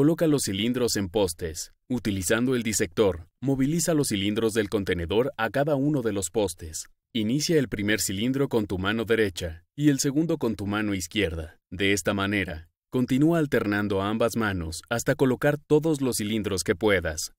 Coloca los cilindros en postes. Utilizando el disector, moviliza los cilindros del contenedor a cada uno de los postes. Inicia el primer cilindro con tu mano derecha y el segundo con tu mano izquierda. De esta manera, continúa alternando ambas manos hasta colocar todos los cilindros que puedas.